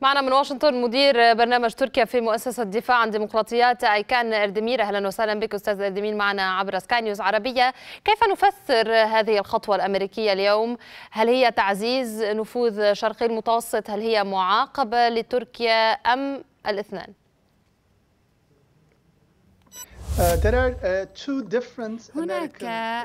معنا من واشنطن مدير برنامج تركيا في مؤسسة الدفاع عن ديمقراطيات أيكان إردمير أهلا وسهلا بك أستاذ إردمير معنا عبر سكاي نيوز عربية كيف نفسر هذه الخطوة الأمريكية اليوم هل هي تعزيز نفوذ شرقي المتوسط هل هي معاقبة لتركيا أم الاثنان Uh, uh, هناك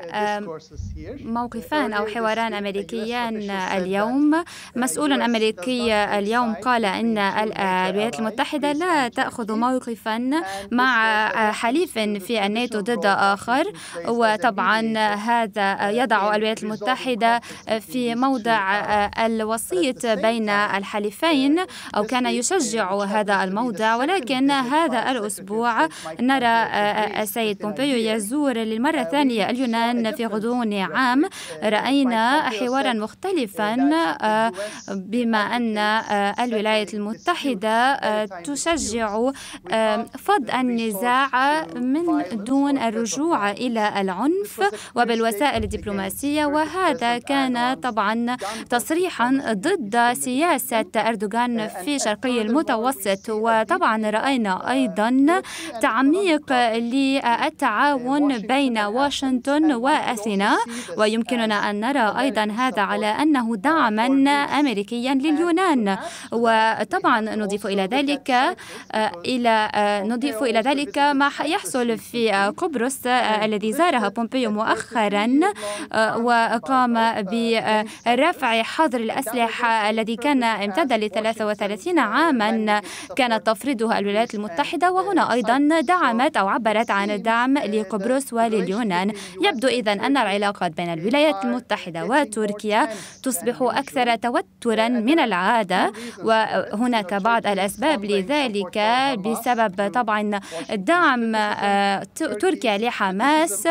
uh, موقفان أو حواران أمريكيان اليوم مسؤول أمريكي اليوم قال أن الولايات المتحدة لا تأخذ موقفا مع آه، حليف في الناتو ضد آخر وطبعا هذا يضع الولايات المتحدة في موضع الوسيط بين الحليفين أو كان يشجع هذا الموضع ولكن هذا الأسبوع نرى السيد آه، بومبيو يزور للمرة آه، الثانية اليونان في غضون عام رأينا حوارا مختلفا بما أن الولايات المتحدة تشجع آه، فض النزاع من دون الرجوع إلى العنف وبالوسائل الدبلوماسية وهذا كان طبعا تصريحا ضد سياسة أردوغان في شرقي المتوسط وطبعا رأينا أيضا تعميق للتعاون بين واشنطن وأثينا ويمكننا أن نرى أيضا هذا على أنه دعما أمريكيا لليونان وطبعا نضيف إلى ذلك آه، إلى آه، نضيف إلى ذلك ما يحصل في آه، قبرص الذي زارها بومبيو مؤخرا وقام برفع حظر الأسلحة الذي كان امتد ل 33 عاما كانت تفرضها الولايات المتحدة وهنا أيضا دعمت أو عبرت عبرت عن الدعم لقبرص ولليونان يبدو إذا أن العلاقات بين الولايات المتحدة وتركيا تصبح أكثر توترا من العادة وهناك بعض الأسباب لذلك بسبب طبعا دعم آه، تركيا لحماس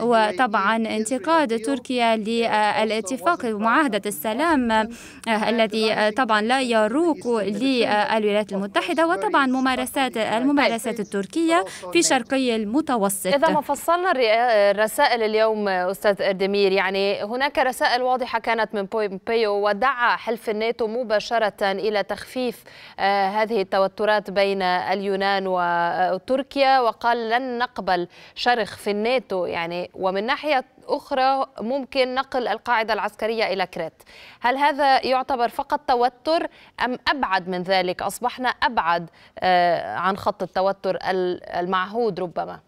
وطبعا انتقاد تركيا للاتفاق معاهدة السلام آه، الذي آه، طبعا لا يروق للولايات المتحدة وطبعا ممارسات الممارسات التركية في شرقي المتوسط إذا ما فصلنا الرسائل آه، اليوم أستاذ إردمير يعني هناك رسائل واضحة كانت من بومبيو ودعا حلف الناتو مباشرة إلى تخفيف آه، هذه التوترات بين اليونان وتركيا وقال لن نقبل شرخ في الناتو يعني ومن ناحية أخرى ممكن نقل القاعدة العسكرية إلى كريت هل هذا يعتبر فقط توتر أم أبعد من ذلك أصبحنا أبعد آه، عن خط التوتر المعهود ربما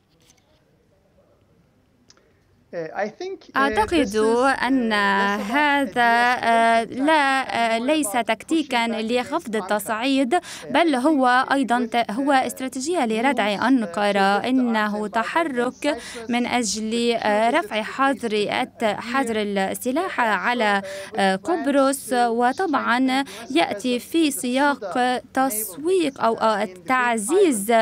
آه، آه، أعتقد أن آه، هذا لا ليس تكتيكا لخفض التصعيد uh, بل هو أيضا uh, هو استراتيجية لردع uh, أنقرة إنه تحرك من أجل رفع حظر حظر السلاح على قبرص وطبعا يأتي في سياق تسويق أو تعزيز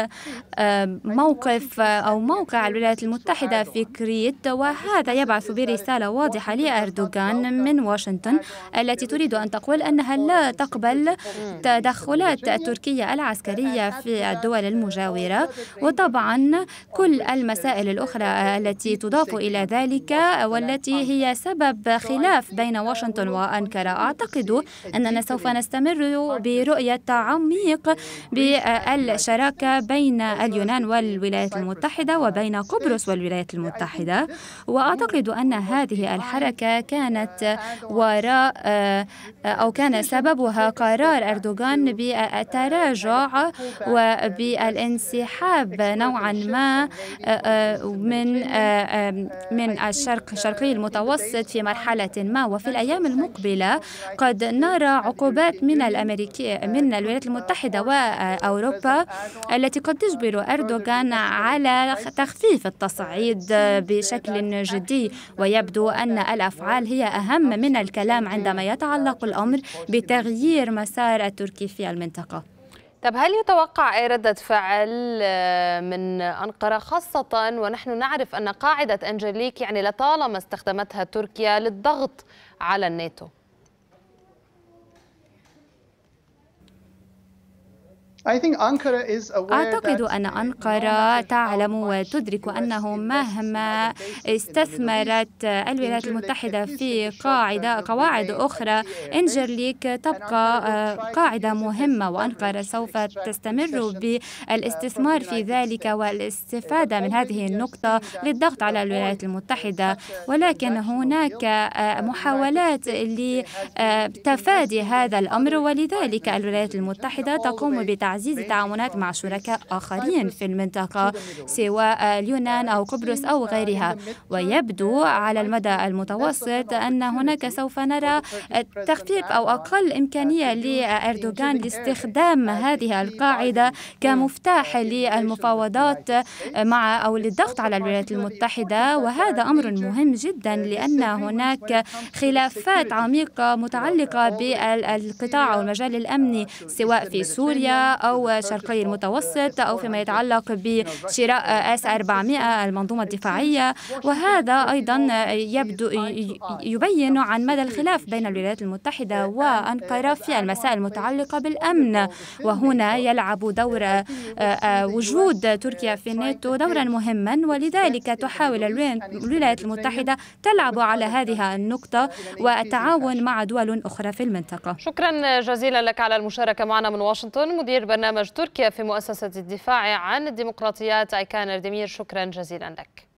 موقف أو موقع الولايات المتحدة في كريت وهذا هذا يبعث برسالة واضحة لأردوغان من واشنطن التي تريد أن تقول أنها لا تقبل تدخلات تركيا العسكرية في الدول المجاورة وطبعا كل المسائل الأخرى التي تضاف إلى ذلك والتي هي سبب خلاف بين واشنطن وأنكرة أعتقد أننا سوف نستمر برؤية عميق بالشراكة بين اليونان والولايات المتحدة وبين قبرص والولايات المتحدة وأعتقد أن هذه الحركة كانت وراء آه، أو كان سببها قرار أردوغان بالتراجع وبالانسحاب نوعا ما آه، آه، من من الشرق الشرقي المتوسط في مرحلة ما وفي الأيام المقبلة قد نرى عقوبات من الأمريكي من الولايات المتحدة وأوروبا التي قد تجبر أردوغان على تخفيف التصعيد بشكل جدي ويبدو أن الأفعال هي أهم من الكلام عندما يتعلق الأمر بتغيير مسار التركي في المنطقة طب هل يتوقع أي ردة فعل آه، من أنقرة خاصة ونحن نعرف أن قاعدة أنجليك يعني لطالما استخدمتها تركيا للضغط على الناتو؟ أعتقد أن أنقرة تعلم وتدرك أنه مهما استثمرت الولايات المتحدة في قاعدة قواعد أخرى إنجرليك تبقى آه، قاعدة مهمة وأنقرة سوف تستمر uh, بالاستثمار في ذلك والاستفادة من هذه النقطة للضغط على الولايات المتحدة ولكن هناك آه، محاولات لتفادي آه، هذا الأمر ولذلك الولايات المتحدة تقوم بتعليم تعزيز التعاونات مع شركاء طيب، آخرين في المنطقة سواء اليونان أو قبرص أو غيرها ويبدو على المدى المتوسط أن هناك سوف نرى تخفيف أو أقل إمكانية لأردوغان لاستخدام هذه القاعدة كمفتاح للمفاوضات مع أو للضغط على الولايات المتحدة وهذا أمر مهم جدا لأن هناك خلافات عميقة متعلقة بالقطاع أو المجال الأمني سواء في سوريا أو شرقي المتوسط أو فيما يتعلق بشراء اس 400 المنظومة الدفاعية وهذا أيضا يبدو يبين عن مدى الخلاف بين الولايات المتحدة وأنقرة في المسائل المتعلقة بالأمن وهنا يلعب دور آه، وجود تركيا في الناتو دورا مهما ولذلك تحاول الولايات المتحدة تلعب على هذه النقطة والتعاون مع دول أخرى في المنطقة شكرا جزيلا لك على المشاركة معنا من واشنطن مدير برنامج تركيا في مؤسسة الدفاع عن الديمقراطيات أيكان الدمير شكرا جزيلا لك